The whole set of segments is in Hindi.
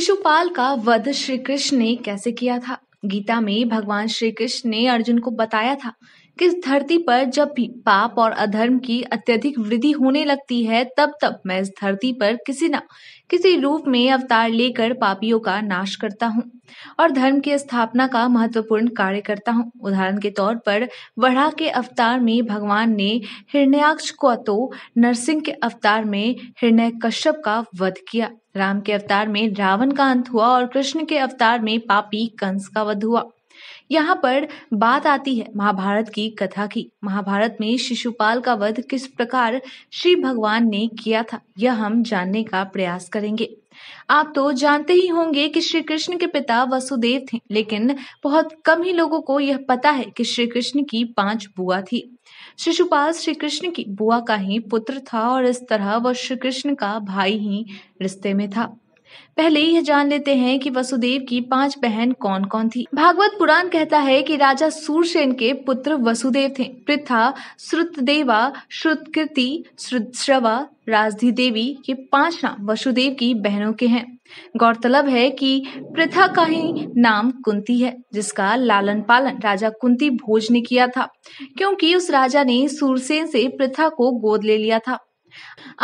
शिशुपाल का वध श्री कृष्ण ने कैसे किया था गीता में भगवान श्री कृष्ण ने अर्जुन को बताया था इस धरती पर जब भी पाप और अधर्म की अत्यधिक वृद्धि होने लगती है तब तब मैं इस धरती पर किसी न किसी रूप में अवतार लेकर पापियों का नाश करता हूँ और धर्म की स्थापना का महत्वपूर्ण कार्य करता हूँ उदाहरण के तौर पर वराह के अवतार में भगवान ने हिरण्याक्ष को तो नरसिंह के अवतार में हिरण्य कश्यप का वध किया राम के अवतार में रावण का अंत हुआ और कृष्ण के अवतार में पापी कंस का वध हुआ यहाँ पर बात आती है महाभारत की कथा की महाभारत में शिशुपाल का वध किस प्रकार श्री भगवान ने किया था यह हम जानने का प्रयास करेंगे आप तो जानते ही होंगे कि श्री कृष्ण के पिता वसुदेव थे लेकिन बहुत कम ही लोगों को यह पता है कि श्री कृष्ण की पांच बुआ थी शिशुपाल श्री कृष्ण की बुआ का ही पुत्र था और इस तरह वह श्री कृष्ण का भाई ही रिश्ते में था पहले यह जान लेते हैं कि वसुदेव की पांच बहन कौन कौन थी भागवत पुराण कहता है कि राजा सूरसेन के पुत्र वसुदेव थे पृथा श्रुतदेवा श्रुतकृति श्रुतश्रवा राजधी देवी के पांच नाम वसुदेव की बहनों के हैं गौरतलब है कि प्रथा का ही नाम कुंती है जिसका लालन पालन राजा कुंती भोज ने किया था क्योंकि उस राजा ने सूरसेन से प्रथा को गोद ले लिया था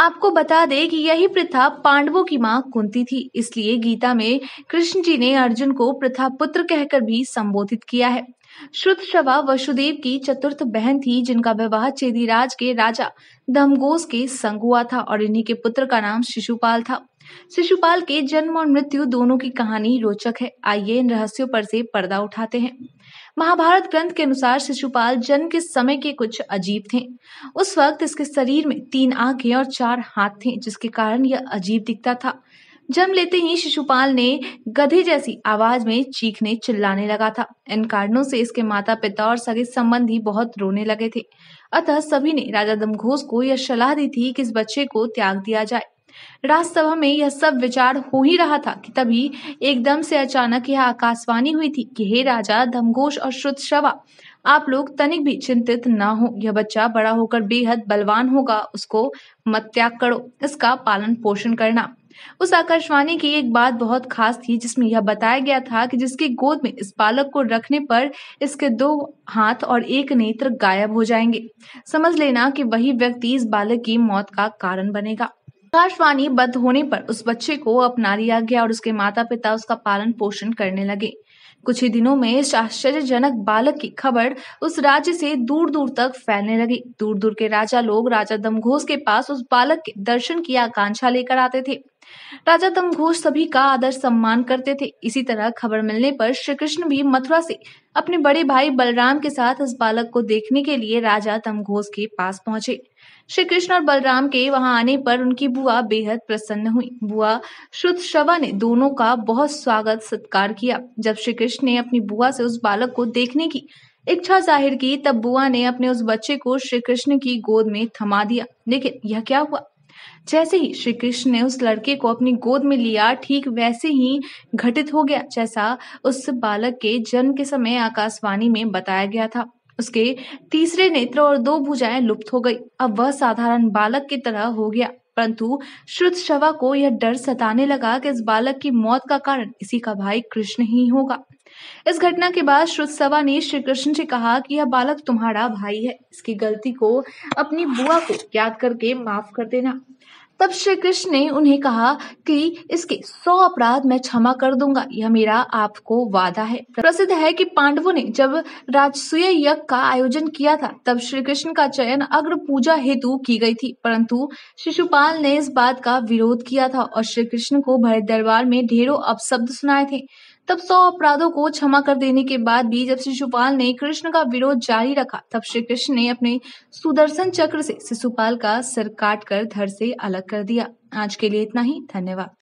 आपको बता दें कि यही प्रथा पांडवों की मां कुंती थी इसलिए गीता में कृष्ण जी ने अर्जुन को प्रथा पुत्र कहकर भी संबोधित किया है श्रुत श्रुतशवा वसुदेव की चतुर्थ बहन थी जिनका विवाह चेदीराज के राजा धमगोस के संग हुआ था और इन्हीं के पुत्र का नाम शिशुपाल था शिशुपाल के जन्म और मृत्यु दोनों की कहानी रोचक है आइए इन रहस्यों पर से पर्दा उठाते हैं महाभारत ग्रंथ के अनुसार शिशुपाल जन्म के समय के कुछ अजीब थे उस वक्त इसके शरीर में तीन आंखें और चार हाथ थे जिसके कारण यह अजीब दिखता था जन्म लेते ही शिशुपाल ने गधे जैसी आवाज में चीखने चिल्लाने लगा था इन कारणों से इसके माता पिता और सगे संबंधी बहुत रोने लगे थे अतः सभी ने राजा दमघोष को यह सलाह दी थी कि इस बच्चे को त्याग दिया जाए राजसभा में यह सब विचार हो ही रहा था कि तभी एकदम से अचानक यह आकाशवाणी हुई थी कि हे राजा धमघोष और श्रुत श्रवा आप लोग तनिक भी चिंतित ना हो यह बच्चा बड़ा होकर बेहद बलवान होगा उसको मत त्याग करो इसका पालन पोषण करना उस आकाशवाणी की एक बात बहुत खास थी जिसमें यह बताया गया था कि जिसकी गोद में इस बालक को रखने पर इसके दो हाथ और एक नेत्र गायब हो जाएंगे समझ लेना कि वही व्यक्ति इस बालक की मौत का कारण बनेगा आकाशवाणी बंद होने पर उस बच्चे को अपना लिया गया और उसके माता पिता उसका पालन पोषण करने लगे कुछ ही दिनों में इस आश्चर्यजनक बालक की खबर उस राज्य से दूर दूर तक फैलने लगी दूर दूर के राजा लोग राजा दमघोष के पास उस बालक के दर्शन की आकांक्षा लेकर आते थे राजा दमघोष सभी का आदर सम्मान करते थे इसी तरह खबर मिलने पर श्री कृष्ण भी मथुरा से अपने बड़े भाई बलराम के साथ उस बालक को देखने के लिए राजा दमघोष के पास पहुंचे श्री कृष्ण और बलराम के वहां आने पर उनकी बुआ बेहद प्रसन्न हुई बुआ श्रुत शवा ने दोनों का बहुत स्वागत सत्कार किया जब श्री कृष्ण ने अपनी बुआ से उस बालक को देखने की इच्छा जाहिर की तब बुआ ने अपने उस बच्चे को श्री कृष्ण की गोद में थमा दिया लेकिन यह क्या हुआ जैसे ही श्री कृष्ण ने उस लड़के को अपनी गोद में लिया ठीक वैसे ही घटित हो गया जैसा उस बालक के जन्म के समय आकाशवाणी में बताया गया था उसके तीसरे नेत्र और दो भुजाएं लुप्त हो गई अब वह साधारण बालक की तरह हो गया परंतु श्रुत शवा को यह डर सताने लगा कि इस बालक की मौत का कारण इसी का भाई कृष्ण ही होगा इस घटना के बाद श्रुतसवा ने श्री कृष्ण से कहा कि यह बालक तुम्हारा भाई है इसकी गलती को अपनी बुआ को याद करके माफ कर देना तब श्री कृष्ण ने उन्हें कहा कि इसके सौ अपराध मैं क्षमा कर दूंगा यह मेरा आपको वादा है प्रसिद्ध है कि पांडवों ने जब राजसूय यज्ञ का आयोजन किया था तब श्री कृष्ण का चयन अग्र पूजा हेतु की गई थी परंतु शिशुपाल ने इस बात का विरोध किया था और श्री कृष्ण को भरे दरबार में ढेरों अपशब्द सुनाए थे तब सौ अपराधों को क्षमा कर देने के बाद भी जब शिशुपाल ने कृष्ण का विरोध जारी रखा तब श्री कृष्ण ने अपने सुदर्शन चक्र से शिशुपाल का सिर काट कर धर से अलग कर दिया आज के लिए इतना ही धन्यवाद